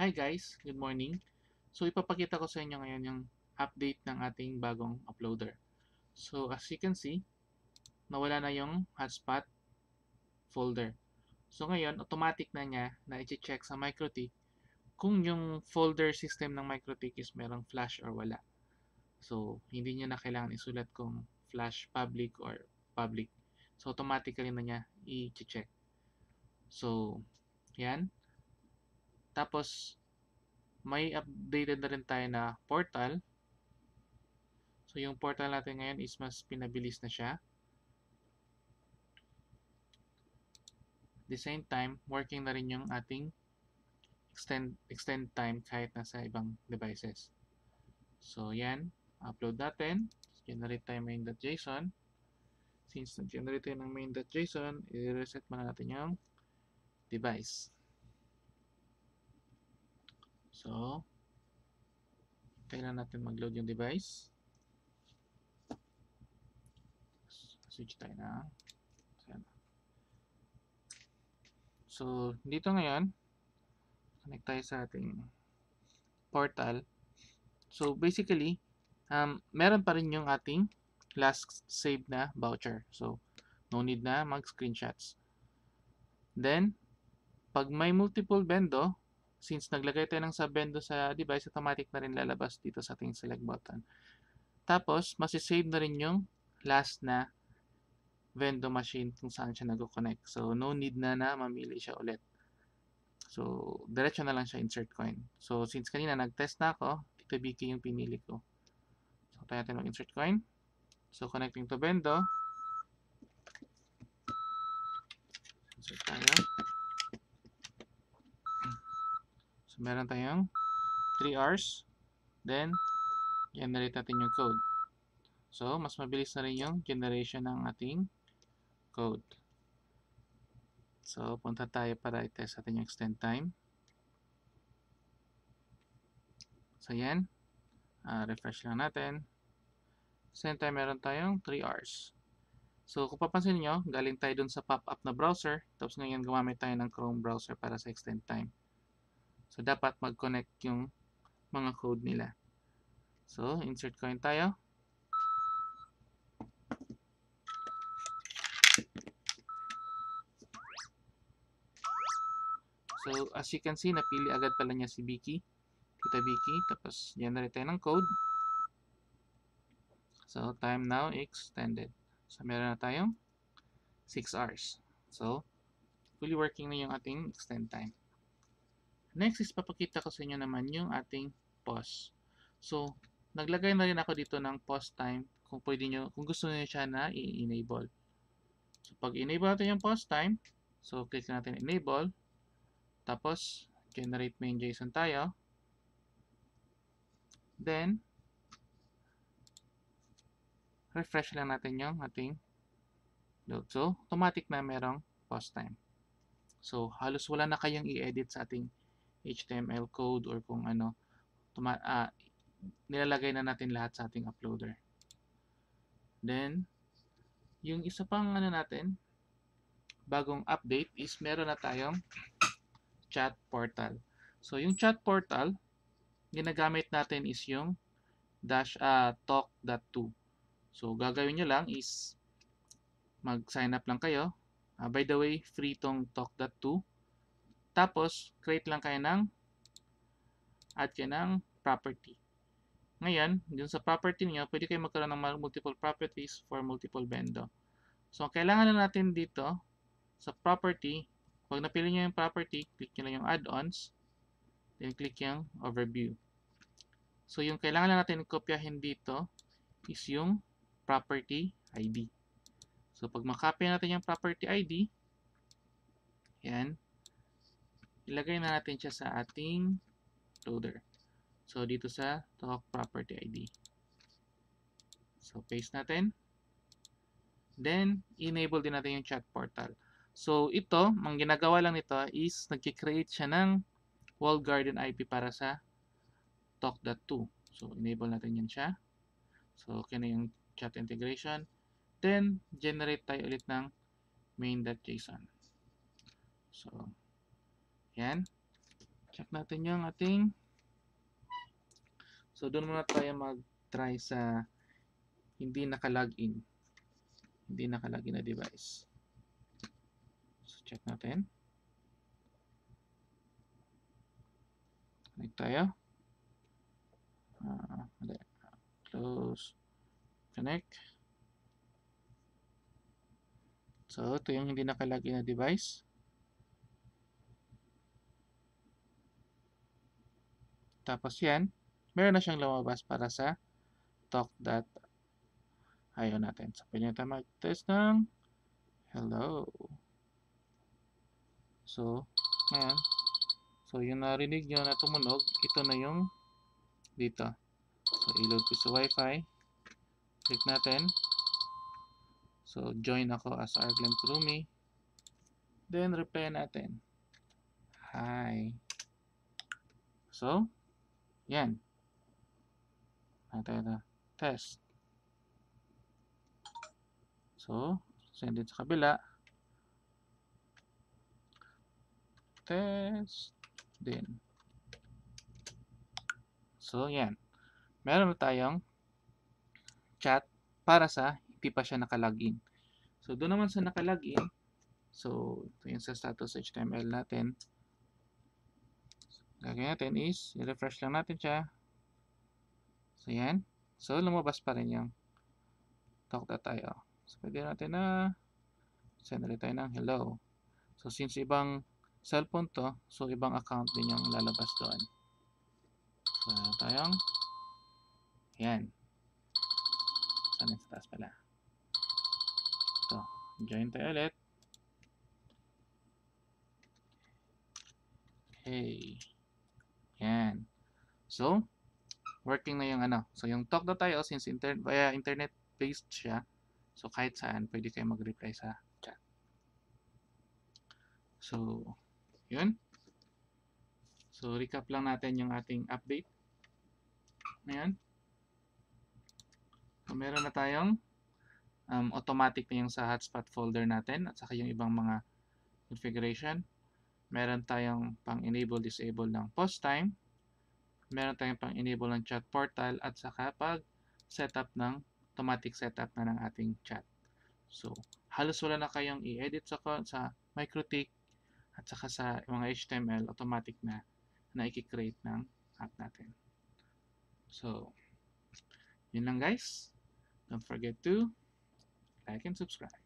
Hi guys, good morning. So ipapakita ko sa inyo ngayon yung update ng ating bagong uploader. So as you can see, nawala na yung hotspot folder. So ngayon, automatic na niya na i-check sa MikroTik kung yung folder system ng MikroTik is merong flash or wala. So hindi niya na kailangan isulat kung flash public or public. So automatically na niya i-check. So, yan. Tapos, may updated na rin tayo na portal. So, yung portal natin ngayon is mas pinabilis na siya. At the same time, working na rin yung ating extend, extend time kahit nasa ibang devices. So, yan. Upload natin. Generate tayo main.json. Since na generate tayo ng main.json, i-reset muna natin yung device. So, kailan natin mag-load yung device. Switch tayo na. So, dito ngayon, connect tayo sa ating portal. So, basically, um, meron pa rin yung ating last save na voucher. So, no need na mag-screenshots. Then, pag may multiple bendo, Since naglagay tayo ng subbend sa device, automatic na rin lalabas dito sa ating select button. Tapos, masisave na rin yung last na vendor machine kung saan siya nag-connect. So, no need na na mamili siya ulit. So, diretso na lang siya insert coin. So, since kanina nag-test na ako, ito BK yung pinili ko. So, tayo natin mag-insert coin. So, connecting to vendor. So, meron tayong 3 hours. Then, generate natin yung code. So, mas mabilis na rin yung generation ng ating code. So, punta tayo para i-test natin yung extend time. So, yan. Uh, refresh lang natin. Extend time, meron tayong 3 hours. So, kung papansin nyo, galing tayo dun sa pop-up na browser. Tapos ngayon, gumamit tayo ng Chrome browser para sa extend time. So, dapat mag-connect yung mga code nila. So, insert coin tayo. So, as you can see, napili agad pala niya si Biki. Kita Biki. Tapos, generate tayo ng code. So, time now extended. So, meron na tayong 6 hours. So, fully working na yung ating extend time. Next is papakita ko sa inyo naman yung ating pause. So, naglagay na rin ako dito ng pause time kung pwede nyo, kung gusto niyo siya na i-enable. So, pag enable natin yung pause time, so click natin enable, tapos generate main JSON tayo. Then, refresh lang natin yung ating load. So, automatic na merong pause time. So, halos wala na kayong i-edit sa ating HTML code or kung ano tuma uh, nilalagay na natin lahat sa ating uploader. Then, yung isa pang ano natin, bagong update is meron na tayong chat portal. So, yung chat portal, ginagamit natin is yung dash uh, ah, talk.to. So, gagawin nyo lang is mag-sign up lang kayo. Uh, by the way, free tong talk.to. Tapos, create lang kayo ng add kayo ng property. Ngayon, dun sa property niyo, pwede kayo magkaroon ng multiple properties for multiple bendo. So, ang kailangan na natin dito sa property, pag napili niyo yung property, click niyo lang yung add-ons, then click yung overview. So, yung kailangan na natin kopyahin dito is yung property ID. So, pag makopy natin yung property ID, yan, ilagay na natin siya sa ating loader. So, dito sa talk property ID. So, paste natin. Then, enable din natin yung chat portal. So, ito, ang ginagawa lang nito is nagkikreate siya ng walled garden IP para sa talk.2. So, enable natin yan siya. So, okay na yung chat integration. Then, generate tayo ulit ng main.json. So, yan. Check natin yung ating So, doon muna tayo mag-try sa hindi naka-login. Hindi naka-login na device. So, check natin. Connect tayo. Uh, close. Connect. So, ito yung hindi naka-login na device. Tapos yan, meron na siyang lumabas para sa talk that ayaw natin. So, pwede natin mag-test ng hello. So, ayan. So, yung narinig nyo na tumunog, ito na yung dito. So, i-load ko sa Wi-Fi. Click natin. So, join ako as Arglen Krumi. Then, reply natin. Hi. So, yan. Ano tayo na? Test. So, send it sa kabila. Test din. So, yan. Meron na tayong chat para sa hindi pa siya nakalagin. So, doon naman sa nakalagin, so, ito yung sa status HTML natin gagawin natin is, i-refresh lang natin siya. So, yan. So, lumabas pa rin yung talk.io. So, pwede natin na send ulit tayo ng hello. So, since ibang cellphone to, so ibang account din yung lalabas doon. So, tayong yan. Saan yung sa taas pala? Ito. Join tayo ulit. Okay. Yan. So, working na yung ano. So, yung talk tayo, since inter via internet based siya, so kahit saan, pwede kayo mag-reply sa chat. So, yun. So, recap lang natin yung ating update. Ayan. So, meron na tayong um, automatic na yung sa hotspot folder natin at saka yung ibang mga configuration meron tayong pang-enable, disable ng post time, meron tayong pang-enable ng chat portal, at saka pag-setup ng automatic setup na ng ating chat. So, halos wala na kayong i-edit sa, sa MikroTik at saka sa mga HTML, automatic na na i-create ng app natin. So, yun lang guys. Don't forget to like and subscribe.